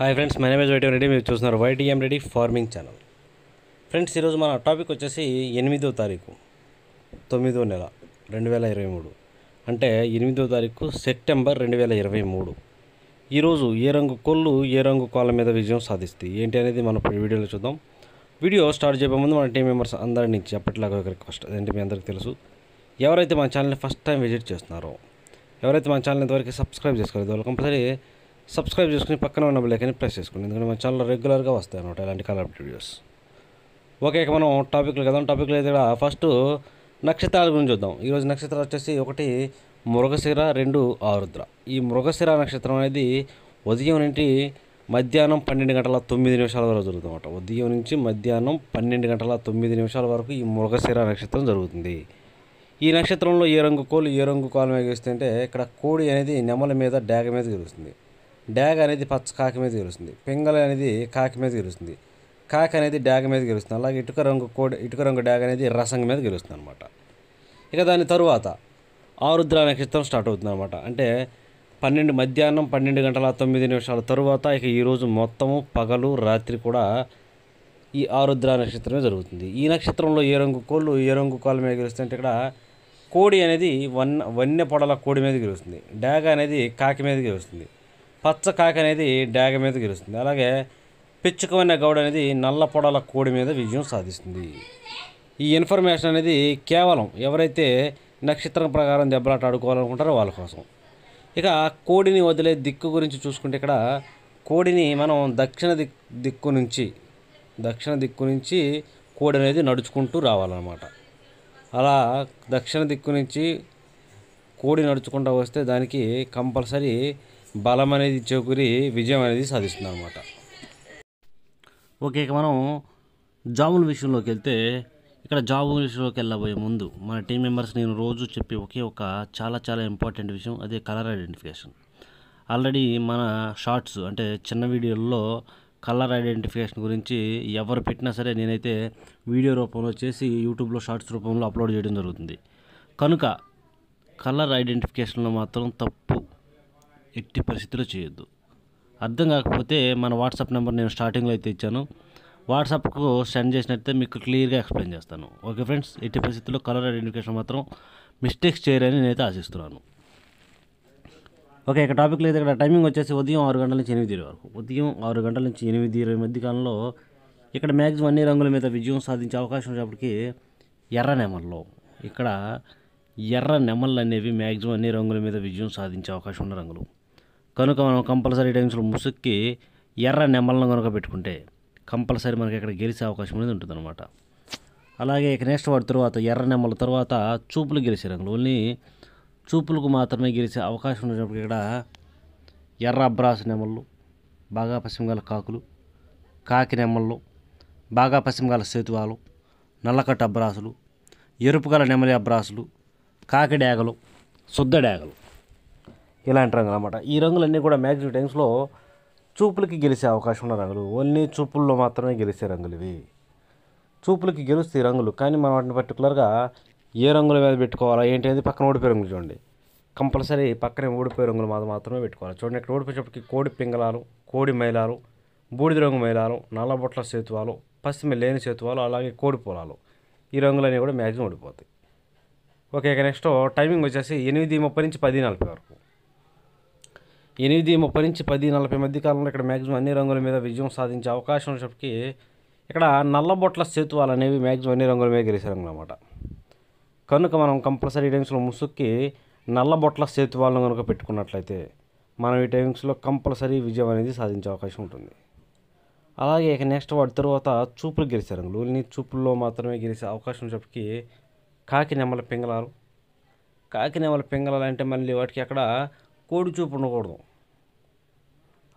hi friends మేనేజ్ name Reddy YTM మీరు చూస్తున్నారు YTM Reddy farming channel friends ఈరోజు మన టాపిక్ వచ్చేసి ఎనిమిదో తారీఖు తొమ్మిదో నెల రెండు వేల ఇరవై మూడు అంటే ఎనిమిదో తారీఖు సెప్టెంబర్ రెండు వేల ఇరవై మూడు ఈరోజు ఏ రంగు కోళ్ళు ఏ రంగు కోళ్ళ మీద విజయం సాధిస్తాయి ఏంటి అనేది మనం వీడియోలో చూద్దాం వీడియో స్టార్ట్ చేయబో ముందు మన టీం మెంబర్స్ అందరినీ చెప్పట్లాగా ఒక రిక్వెస్ట్ అదేంటి మీ అందరికీ తెలుసు ఎవరైతే మన ఛానల్ని ఫస్ట్ టైం విజిట్ చేస్తున్నారో ఎవరైతే మన ఛానల్ ఇంతవరకు సబ్స్క్రైబ్ చేసుకోవాలి కంపల్సరీ సబ్స్క్రైబ్ చేసుకుని పక్కన ఉన్న బెల్లైకని ప్రెస్ చేసుకోండి ఎందుకంటే మన ఛానల్ రెగ్యులర్గా వస్తాయి అనమాట ఇలాంటి కలర్ వీడియోస్ ఓకే ఇక మనం టాపిక్లు కదా టాపిక్లు అయితే ఫస్ట్ నక్షత్రాల గురించి చూద్దాం ఈరోజు నక్షత్రాలు వచ్చేసి ఒకటి మృగశిర రెండు ఆరుద్ర ఈ మృగశిర నక్షత్రం అనేది ఉదయం నుండి మధ్యాహ్నం పన్నెండు గంటల తొమ్మిది నిమిషాల వరకు జరుగుతుంది అనమాట ఉదయం నుంచి మధ్యాహ్నం పన్నెండు గంటల తొమ్మిది నిమిషాల వరకు ఈ మృగశిర నక్షత్రం జరుగుతుంది ఈ నక్షత్రంలో ఏ రంగు కోలు ఏ రంగు కాలు ఎగిస్తుంటే ఇక్కడ కోడి అనేది నెమల మీద డాగ మీద జరుగుతుంది డ్యాగ్ అనేది పచ్చ కాకి మీద గెలుస్తుంది పింగళి అనేది కాకి మీద గెలుస్తుంది కాకి అనేది డ్యాగ్ మీద గెలుస్తుంది అలాగే ఇటుక రంగు కోడి ఇటుక రంగు డ్యాగ్ అనేది రసంగ మీద గెలుస్తుంది అనమాట ఇక దాని తరువాత ఆరుద్ర నక్షత్రం స్టార్ట్ అవుతుంది అనమాట అంటే పన్నెండు మధ్యాహ్నం పన్నెండు గంటల తొమ్మిది నిమిషాల తరువాత ఇక ఈరోజు మొత్తము పగలు రాత్రి కూడా ఈ ఆరుద్ర నక్షత్రమే జరుగుతుంది ఈ నక్షత్రంలో ఏ రంగు కోళ్ళు ఏ రంగు కోళ్ళ మీద గెలుస్తుంటే ఇక్కడ కోడి అనేది వన్ వన్య పొడల కోడి మీద గెలుస్తుంది డాగ అనేది కాకి మీద గెలుస్తుంది పచ్చ కాకి అనేది డాగ మీద గెలుస్తుంది అలాగే పిచ్చుకమైన గౌడ అనేది నల్ల పొడల కోడి మీద విజయం సాధిస్తుంది ఈ ఇన్ఫర్మేషన్ అనేది కేవలం ఎవరైతే నక్షత్రం ప్రకారం దెబ్బలాట ఆడుకోవాలనుకుంటారో వాళ్ళ కోసం ఇక కోడిని వదిలే దిక్కు గురించి చూసుకుంటే ఇక్కడ కోడిని మనం దక్షిణ దిక్ దిక్కు నుంచి దక్షిణ దిక్కు నుంచి కోడి అనేది నడుచుకుంటూ రావాలన్నమాట అలా దక్షిణ దిక్కు నుంచి కోడి నడుచుకుంటూ వస్తే దానికి కంపల్సరీ బలం అనేది కూరి విజయం అనేది సాధిస్తుంది అనమాట ఓకే ఇక మనం జాబుల విషయంలోకి వెళ్తే ఇక్కడ జాబ్ విషయంలోకి వెళ్ళబోయే ముందు మన టీం మెంబర్స్ నేను రోజు చెప్పి ఒకే ఒక చాలా చాలా ఇంపార్టెంట్ విషయం అదే కలర్ ఐడెంటిఫికేషన్ ఆల్రెడీ మన షార్ట్స్ అంటే చిన్న వీడియోల్లో కలర్ ఐడెంటిఫికేషన్ గురించి ఎవరు పెట్టినా సరే నేనైతే వీడియో రూపంలో చేసి యూట్యూబ్లో షార్ట్స్ రూపంలో అప్లోడ్ చేయడం జరుగుతుంది కనుక కలర్ ఐడెంటిఫికేషన్లో మాత్రం తప్పు ఎట్టి పరిస్థితిలో చేయొద్దు అర్థం కాకపోతే మన వాట్సాప్ నెంబర్ నేను స్టార్టింగ్లో అయితే ఇచ్చాను వాట్సాప్కు సెండ్ చేసినట్టే మీకు క్లియర్గా ఎక్స్ప్లెయిన్ చేస్తాను ఓకే ఫ్రెండ్స్ ఎట్టి పరిస్థితుల్లో కలర్ ఐడెంటిఫికేషన్ మాత్రం మిస్టేక్స్ చేయరని నేనైతే ఆశిస్తున్నాను ఓకే ఇక టాపిక్లో అయితే ఇక్కడ టైమింగ్ వచ్చేసి ఉదయం ఆరు గంటల నుంచి ఎనిమిది ఇరవై వరకు ఉదయం ఆరు గంటల నుంచి ఎనిమిది ఇరవై మధ్య కాలంలో ఇక్కడ మ్యాక్సిమం అన్ని రంగుల మీద విజయం సాధించే అవకాశం ఉన్నప్పటికీ ఎర్ర నెమల్లో ఇక్కడ ఎర్ర నెమళ్ళు అనేవి మ్యాక్సిమం అన్ని రంగుల మీద విజయం సాధించే అవకాశం ఉన్న రంగులు కనుక మనం కంపల్సరీ టైమ్స్లో ముసుక్కి ఎర్ర నెమ్మలను కనుక పెట్టుకుంటే కంపల్సరీ మనకి ఇక్కడ గెలిచే అవకాశం అనేది ఉంటుంది అనమాట అలాగే ఇక నెక్స్ట్ వాడి తర్వాత ఎర్ర నెమ్మల తర్వాత చూపులు గెలిచే రంగులు ఓన్లీ చూపులకు మాత్రమే గెలిచే అవకాశం ఉన్నప్పుడు ఇక్కడ ఎర్ర అబ్రాసు నెమళ్ళు బాగా పశ్చిమగాల కాకులు కాకి నెమళ్ళు బాగా పశ్చిమగాల సేతువాలు నల్లకట్ట అబ్రాసులు ఎరుపు గల నెమలి అబ్రాసులు కాకి శుద్ధ డేగలు ఇలాంటి రంగులు అనమాట ఈ రంగులన్నీ కూడా మ్యాక్సిమం టైమ్స్లో చూపులకి గెలిచే అవకాశం ఉన్న రంగులు ఓన్లీ చూపుల్లో మాత్రమే గెలిచే రంగులు ఇవి చూపులకి గెలుస్తాయి రంగులు కానీ మనం వాటిని పర్టికులర్గా ఏ రంగుల మీద పెట్టుకోవాలా ఏంటి అనేది పక్కన ఓడిపోయే రంగులు చూడండి కంపల్సరీ పక్కనే ఓడిపోయే రంగులు మాత్రం మాత్రమే పెట్టుకోవాలి చూడండి ఇక్కడ ఓడిపోయేటప్పటికి కోడి పింగళాలు కోడి మైలాలు బూడిద రంగు మైలాలు నల్లబొట్ల సేతువాలు పశ్చిమ లేని సేతువాలు అలాగే కోడి పొలాలు ఈ రంగులన్నీ కూడా మ్యాక్సిమం ఓడిపోతాయి ఓకే ఇక నెక్స్ట్ టైమింగ్ వచ్చేసి ఎనిమిది ముప్పై నుంచి పది నలభై వరకు ఎనిమిది ముప్పై నుంచి పది నలభై మధ్య కాలంలో ఇక్కడ మ్యాక్సిమం అన్ని రంగుల మీద విజయం సాధించే అవకాశం ఉన్నప్పటికీ ఇక్కడ నల్లబొట్ల సేతువాలు అనేవి మ్యాక్సిమం అన్ని రంగుల మీద అనమాట కనుక మనం కంపల్సరీ టైమ్స్లో ముసుక్కి నల్లబొట్ల సేతువాలను కనుక పెట్టుకున్నట్లయితే మనం ఈ టైమింగ్స్లో కంపల్సరీ విజయం అనేది సాధించే అవకాశం ఉంటుంది అలాగే ఇక నెక్స్ట్ వాటి తర్వాత చూపులు గెలిచారు లూలిని చూపుల్లో మాత్రమే గెలిచే అవకాశం ఉన్నప్పటికి కాకి నెమల పింగళాలు కాకి నెమల పింగళాలు అంటే మళ్ళీ వాటికి అక్కడ కోడి చూపు ఉండకూడదు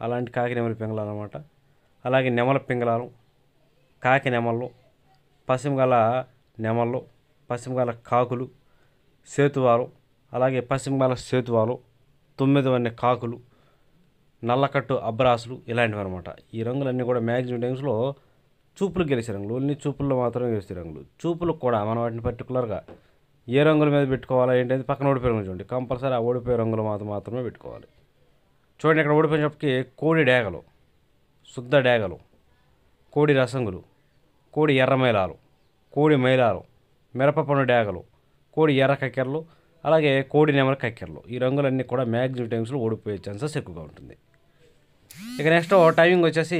అలాంటి కాకి నెమలి పింగళాలు అనమాట అలాగే నెమల పింగళాలు కాకి నెమళ్ళు పశ్చిమగల నెమళ్ళు పశ్చిమగల కాకులు సేతువాలు అలాగే పశ్చిమగల సేతువాలు తొమ్మిది అనే కాకులు నల్లకట్టు అబ్రాసులు ఇలాంటివి అనమాట ఈ రంగులన్నీ కూడా మ్యాక్సిమం టైమ్స్లో చూపులు గెలిచే రంగులు ఓన్లీ చూపుల్లో మాత్రమే గెలిచే రంగులు చూపులకు కూడా మనం వాటిని పర్టికులర్గా ఏ రంగుల మీద పెట్టుకోవాలా ఏంటంటే పక్కన ఓడిపోయే రంగులు చూడండి కంపల్సరీ ఆ ఓడిపోయే రంగులు మాత్రం మాత్రమే పెట్టుకోవాలి చూడండి ఇక్కడ ఓడిపోయినప్పటికీ కోడి డేగలు శుద్ధ డేగలు కోడి రసంగులు కోడి ఎర్ర మైలాలు కోడి మైలాలు మిరపపండు డేగలు కోడి ఎర్ర కక్కెరలు అలాగే కోడి నెమల కక్కెరలు ఈ రంగులన్నీ కూడా మ్యాక్సిమం టైమ్స్లో ఓడిపోయే ఛాన్సెస్ ఎక్కువగా ఉంటుంది ఇక నెక్స్ట్ టైమింగ్ వచ్చేసి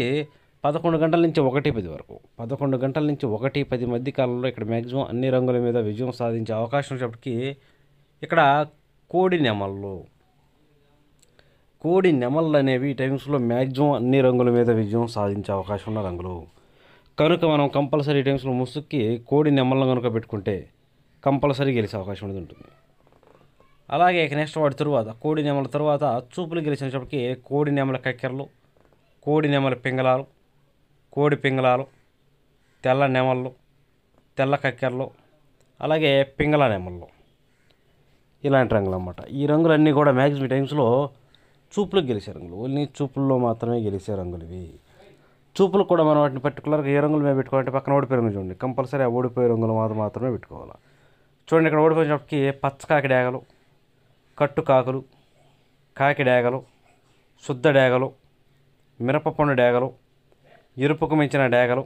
పదకొండు గంటల నుంచి ఒకటి పది వరకు పదకొండు గంటల నుంచి ఒకటి పది మధ్య కాలంలో ఇక్కడ మ్యాక్సిమం అన్ని రంగుల మీద విజయం సాధించే అవకాశం ఉన్నప్పటికీ ఇక్కడ కోడి నెమళ్ళు కోడి నెమళ్ళు అనేవి టైమ్స్లో మ్యాక్సిమం అన్ని రంగుల మీద విజయం సాధించే అవకాశం ఉన్న రంగులు కనుక మనం కంపల్సరీ టైమ్స్లో ముసుక్కి కోడి నెమళ్ళను కనుక పెట్టుకుంటే కంపల్సరీ గెలిచే అవకాశం అనేది ఉంటుంది అలాగే నెక్స్ట్ వాటి తరువాత కోడి నెమల తర్వాత చూపులు గెలిచినప్పటికీ కోడి నెమల కక్కెరలు కోడి నెమల పింగళాలు కోడి పింగళాలు తెల్ల నెమళ్ళు తెల్ల కక్కెరలు అలాగే పింగళ నెమళ్ళు ఇలాంటి రంగులు అన్నమాట ఈ రంగులన్నీ కూడా మ్యాక్సిమం టైమ్స్లో చూపులకు గెలిచే రంగులు ఓన్లీ చూపుల్లో మాత్రమే గెలిచే రంగులు ఇవి చూపులు కూడా మనం వాటిని పర్టికులర్గా ఏ రంగులు మేము పెట్టుకోవాలంటే పక్కన ఓడిపోయి రంగులు చూడండి కంపల్సరీ ఆ ఓడిపోయే రంగులు మాత్రం మాత్రమే పెట్టుకోవాలి చూడండి ఇక్కడ ఓడిపోయినప్పటికి కాకి డేగలు కట్టు కాకులు కాకి డేగలు శుద్ధ డేగలు మిరపపండు డేగలు ఎరుపుకు మించిన డేగలు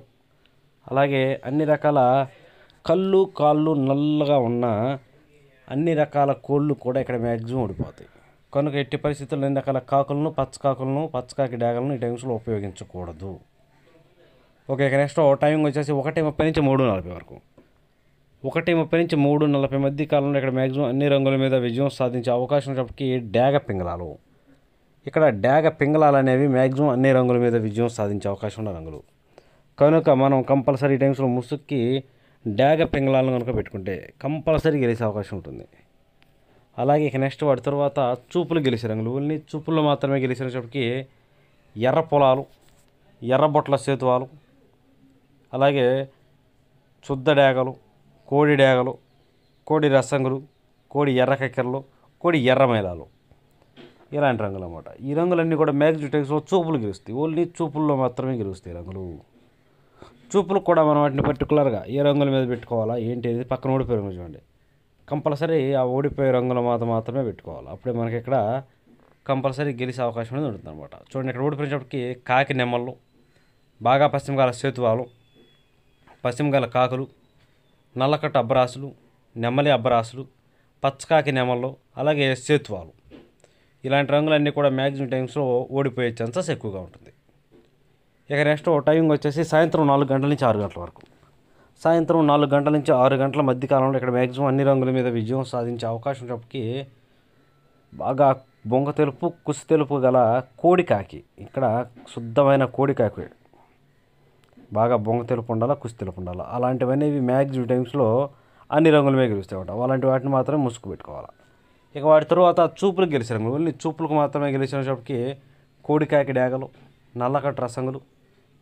అలాగే అన్ని రకాల కళ్ళు కాళ్ళు నల్లగా ఉన్న అన్ని రకాల కోళ్ళు కూడా ఇక్కడ మ్యాక్సిమం ఓడిపోతాయి కనుక ఎట్టి పరిస్థితుల్లో ఎన్ని రకాల కాకులను పచ్చకాకులను పచ్చకాకి డాగలను ఈ టైమ్స్లో ఉపయోగించకూడదు ఓకే ఇక నెక్స్ట్ టైమింగ్ వచ్చేసి ఒకటి ముప్పై నుంచి మూడు నలభై వరకు ఒకటి ముప్పై నుంచి మూడు నలభై మధ్య కాలంలో ఇక్కడ మ్యాక్సిమం అన్ని రంగుల మీద విజయం సాధించే అవకాశం ఉన్నప్పటికీ డాగ పింగళాలు ఇక్కడ డాగ పింగళాలు అనేవి మ్యాక్సిమం అన్ని రంగుల మీద విజయం సాధించే అవకాశం ఉన్న రంగులు కనుక మనం కంపల్సరీ టైమ్స్లో ముసుక్కి డాగ పింగళాలను కనుక పెట్టుకుంటే కంపల్సరీ గెలిచే అవకాశం ఉంటుంది అలాగే ఇక నెక్స్ట్ వాడి తర్వాత చూపులు గెలిచే రంగులు ఓన్లీ చూపుల్లో మాత్రమే గెలిచినప్పటికీ ఎర్ర పొలాలు ఎర్ర బొట్ల సేతువాలు అలాగే శుద్ధ డేగలు కోడి డేగలు కోడి రసంగులు కోడి ఎర్ర కక్కెరలు కోడి ఎర్ర మైలాలు ఇలాంటి రంగులు అన్నమాట ఈ రంగులన్నీ కూడా మ్యాగ్జిట్ చూపులు గెలుస్తాయి ఓన్లీ చూపుల్లో మాత్రమే గెలుస్తాయి రంగులు చూపులు కూడా మనం వాటిని పర్టికులర్గా ఏ రంగుల మీద పెట్టుకోవాలా ఏంటి అనేది పక్కన ఓడిపోయి రంగు చూడండి కంపల్సరీ ఆ ఓడిపోయే రంగుల మాత మాత్రమే పెట్టుకోవాలి అప్పుడే మనకి ఇక్కడ కంపల్సరీ గెలిచే అవకాశం అనేది ఉంటుంది అనమాట చూడండి ఇక్కడ ఓడిపోయినప్పటికి కాకి నెమ్మలు బాగా పశ్చిమకాల సేతువాలు గల కాకులు నల్లకట్ట అబ్బరాసులు నెమ్మలి అబ్బరాసులు పచ్చకాకి నెమళ్ళు అలాగే సేతువాలు ఇలాంటి రంగులన్నీ కూడా మ్యాక్సిమం టైమ్స్లో ఓడిపోయే ఛాన్సెస్ ఎక్కువగా ఉంటుంది ఇక నెక్స్ట్ టైమింగ్ వచ్చేసి సాయంత్రం నాలుగు గంటల నుంచి ఆరు గంటల వరకు సాయంత్రం నాలుగు గంటల నుంచి ఆరు గంటల మధ్య కాలంలో ఇక్కడ మ్యాక్సిమం అన్ని రంగుల మీద విజయం సాధించే అవకాశం చెప్పి బాగా బొంగ తెలుపు కుసి తెలుపు గల కోడికాకి ఇక్కడ శుద్ధమైన కోడికాకి బాగా బొంగ తెలుపు ఉండాలా కుసి తెలుపు ఉండాలా అలాంటివన్నీ మ్యాక్సిమం టైమ్స్లో అన్ని రంగుల మీద గెలుస్తాయి ఉంటాం అలాంటి వాటిని మాత్రమే ముసుగు పెట్టుకోవాలి ఇక వాటి తర్వాత చూపులకు గెలిచిన రంగులు ఓన్లీ చూపులకు మాత్రమే గెలిచిన గెలిచినప్పటికీ కోడికాకి డేగలు నల్లకట్ట రసంగులు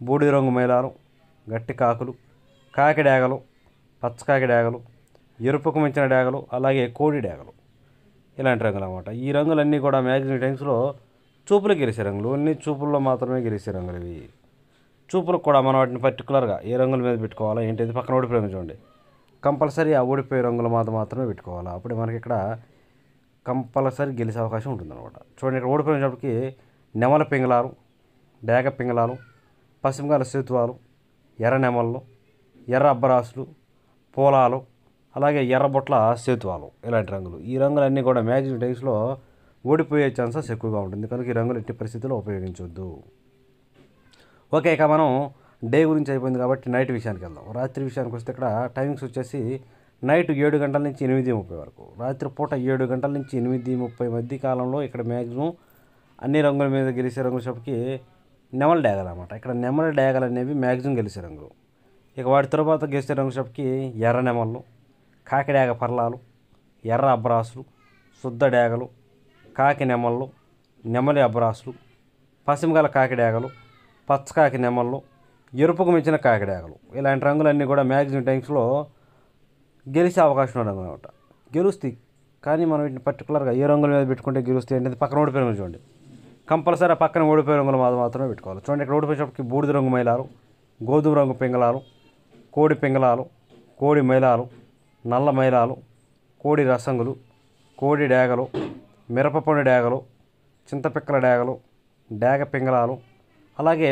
బూడిద రంగు మేళాలు గట్టి కాకులు కాకి డేగలు పచ్చకాకి డేగలు ఎరుపుకు మించిన డేగలు అలాగే కోడి డేగలు ఇలాంటి రంగులు అనమాట ఈ రంగులన్నీ కూడా మ్యాగ్జిన్ టైమ్స్లో చూపులు గెలిచే రంగులు అన్ని చూపుల్లో మాత్రమే గెలిచే రంగులు ఇవి చూపులకు కూడా మనం వాటిని పర్టికులర్గా ఏ రంగుల మీద పెట్టుకోవాలా ఏంటిది పక్కన ఓడిపోయిన చూడండి కంపల్సరీ ఆ ఓడిపోయే రంగుల మాత మాత్రమే పెట్టుకోవాలా అప్పుడే మనకి ఇక్కడ కంపల్సరీ గెలిచే అవకాశం ఉంటుందన్నమాట చూడండి ఇక్కడ ఓడిపోయినప్పటికి నెమల పింగళాలు డేగ పింగళాలు పశ్చిమగాల సేతువాలు ఎర్ర నెమల్లో ఎర్ర అబ్బరాసులు పోలాలు అలాగే ఎర్రబొట్ల సేతువాలు ఇలాంటి రంగులు ఈ రంగులన్నీ కూడా మ్యాజిక్ టైమ్స్లో ఓడిపోయే ఛాన్సెస్ ఎక్కువగా ఉంటుంది కనుక ఈ రంగులు ఎట్టి పరిస్థితుల్లో ఉపయోగించవద్దు ఓకే ఇక మనం డే గురించి అయిపోయింది కాబట్టి నైట్ విషయానికి వెళ్దాం రాత్రి విషయానికి వస్తే ఇక్కడ టైమింగ్స్ వచ్చేసి నైట్ ఏడు గంటల నుంచి ఎనిమిది ముప్పై వరకు రాత్రి పూట ఏడు గంటల నుంచి ఎనిమిది ముప్పై మధ్య కాలంలో ఇక్కడ మ్యాక్సిమం అన్ని రంగుల మీద గెలిచే రంగుల షాప్కి నెమల డ్యాగల్ అనమాట ఇక్కడ నెమల డ్యాగల్ అనేవి మ్యాక్సిమం గెలిచే రంగులు ఇక వాటి తరువాత గెస్ట్ రంగుషప్కి ఎర్ర నెమళ్ళు కాకిడేగ పర్లాలు ఎర్ర అబ్రాసులు శుద్ధ డేగలు కాకి నెమళ్ళు నెమలి అబ్రాసులు పసిమగల కాకిడేగలు పచ్చకాకి నెమళ్ళు ఎరుపుకు మించిన కాకిడేగలు ఇలాంటి రంగులన్నీ కూడా మ్యాక్సిమం టైమ్స్లో గెలిచే అవకాశం ఉండదు అనమాట గెలుస్తాయి కానీ మనం వీటిని పర్టికులర్గా ఏ రంగుల మీద పెట్టుకుంటే గెలుస్తాయి అంటే పక్కన ఓడిపోయిన రంగులు చూడండి కంపల్సరీ పక్కన ఓడిపోయే రంగులు మాత్రమే పెట్టుకోవాలి చూడండి ఇక్కడ ఓడిపోయేటప్పటికి బూడిద రంగు మైలాలు గోధుమ రంగు పింగళాలు కోడి పింగళాలు కోడి మైలాలు నల్ల మైలాలు కోడి రసంగులు కోడి డేగలు మిరపపండు డేగలు చింతపిక్కల డేగలు డేగ పింగళాలు అలాగే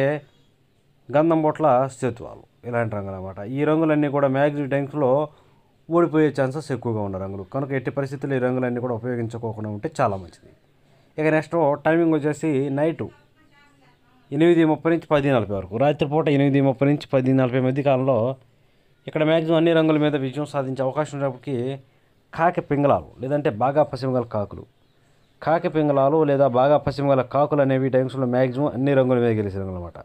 గంధం బొట్ల సేతువాలు ఇలాంటి రంగులు అనమాట ఈ రంగులన్నీ కూడా మ్యాగ్జిన్ టైమ్స్లో ఓడిపోయే ఛాన్సెస్ ఎక్కువగా ఉన్న రంగులు కనుక ఎట్టి పరిస్థితులు ఈ రంగులన్నీ కూడా ఉపయోగించుకోకుండా ఉంటే చాలా మంచిది ఇక నెక్స్ట్ టైమింగ్ వచ్చేసి నైటు ఎనిమిది ముప్పై నుంచి పది నలభై వరకు రాత్రిపూట ఎనిమిది ముప్పై నుంచి పది నలభై మధ్య కాలంలో ఇక్కడ మ్యాక్సిమం అన్ని రంగుల మీద విజయం సాధించే అవకాశం ఉన్నప్పటికీ కాకి పింగళాలు లేదంటే బాగా పశ్చిమగల కాకులు కాకి పింగళాలు లేదా బాగా పశ్చిమగల కాకులు అనేవి టైమ్స్లో మ్యాక్సిమం అన్ని రంగుల మీద గెలిచిన అనమాట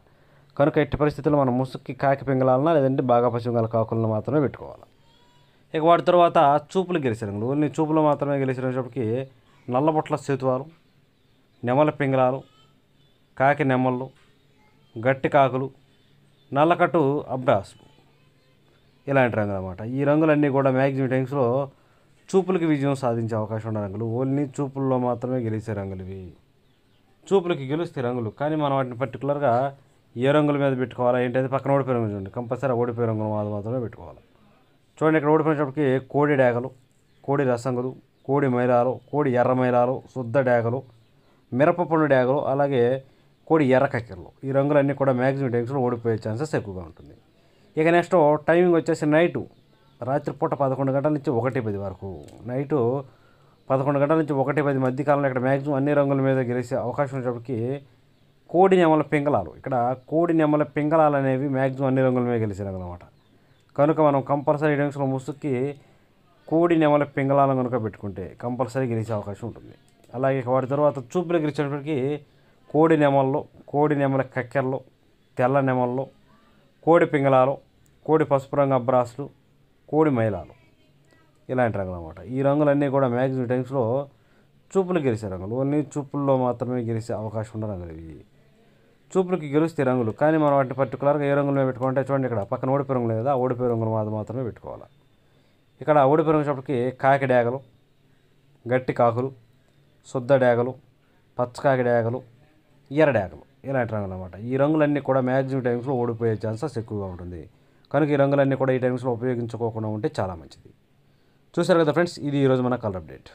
కనుక ఇట్టి పరిస్థితుల్లో మనం ముసుక్కి కాకి పింగళాలన లేదంటే బాగా పశ్చిమగల కాకులను మాత్రమే పెట్టుకోవాలి ఇక వాటి తర్వాత చూపులు గెలిచిన రంగులు ఓన్లీ చూపులు మాత్రమే గెలిచినప్పటికీ నల్లబొట్ల సేతువాలు నెమల పింగళాలు కాకి నెమళ్ళు గట్టి కాకులు నల్లకట్టు అబ్బాసులు ఇలాంటి రంగులు అనమాట ఈ రంగులన్నీ కూడా మ్యాక్సిమం టైమ్స్లో చూపులకి విజయం సాధించే అవకాశం ఉన్న రంగులు ఓన్లీ చూపుల్లో మాత్రమే గెలిచే రంగులు ఇవి చూపులకి గెలుస్తే రంగులు కానీ మనం వాటిని పర్టికులర్గా ఏ రంగుల మీద పెట్టుకోవాలా ఏంటంటే పక్కన ఓడిపోయిన రంగు చూడండి కంపల్సరీ ఓడిపోయే రంగులు మాత్రమే పెట్టుకోవాలి చూడండి ఇక్కడ ఓడిపోయినప్పటికీ కోడి డేగలు కోడి రసంగులు కోడి మైలాలు కోడి ఎర్ర మైలాలు శుద్ధ డేగలు పండు డేగలు అలాగే కోడి ఎర్ర కక్కెరలు ఈ రంగులన్నీ కూడా మ్యాక్సిమం టైమ్స్లో ఓడిపోయే ఛాన్సెస్ ఎక్కువగా ఉంటుంది ఇక నెక్స్ట్ టైమింగ్ వచ్చేసి నైటు రాత్రిపూట పదకొండు గంటల నుంచి ఒకటి పది వరకు నైటు పదకొండు గంటల నుంచి ఒకటి పది మధ్య కాలంలో ఇక్కడ మ్యాక్సిమం అన్ని రంగుల మీద గెలిచే అవకాశం ఉన్నప్పటికీ కోడి నెమల పింగళాలు ఇక్కడ కోడి నెమల పింగళాలు అనేవి మ్యాక్సిమం అన్ని రంగుల మీద గెలిచే రంగులు అనమాట కనుక మనం కంపల్సరీ రంగుల ముసుక్కి కోడి నెమల పింగళాలను కనుక పెట్టుకుంటే కంపల్సరీ గెలిచే అవకాశం ఉంటుంది అలాగే వాటి తర్వాత చూపులు గెలిచినప్పటికీ కోడి నెమల్లో కోడి నెమల కక్కెరలో తెల్ల నెమల్లో కోడి పింగళాలు కోడి పసుపు రంగు అబ్రాసులు కోడి మైలాలు ఇలాంటి రంగులు అనమాట ఈ రంగులన్నీ కూడా మ్యాక్సిమం టైమ్స్లో చూపులు గెలిచే రంగులు ఓన్లీ చూపుల్లో మాత్రమే గెలిచే అవకాశం ఉన్న రంగులు ఇవి చూపులకి గెలుస్తే రంగులు కానీ మనం వాటిని పర్టికులర్గా ఏ రంగులు పెట్టుకుంటే చూడండి ఇక్కడ పక్కన ఓడిపోయి రంగులు లేదా ఓడిపోయి రంగులు మాత్రమే పెట్టుకోవాలి ఇక్కడ ఓడిపోయి చప్పటికి కాకి డేగలు గట్టి కాకులు శుద్ధ డేగలు పచ్చకాకి డేగలు ఎర్ర డేగలు ఇలాంటి రంగులు అనమాట ఈ రంగులన్నీ కూడా మ్యాక్సిమం టైమ్స్లో ఓడిపోయే ఛాన్సెస్ ఎక్కువగా ఉంటుంది కనుక ఈ రంగులన్నీ కూడా ఈ టైమ్స్లో ఉపయోగించుకోకుండా ఉంటే చాలా మంచిది చూసారు కదా ఫ్రెండ్స్ ఇది ఈరోజు మన కలర్ అప్డేట్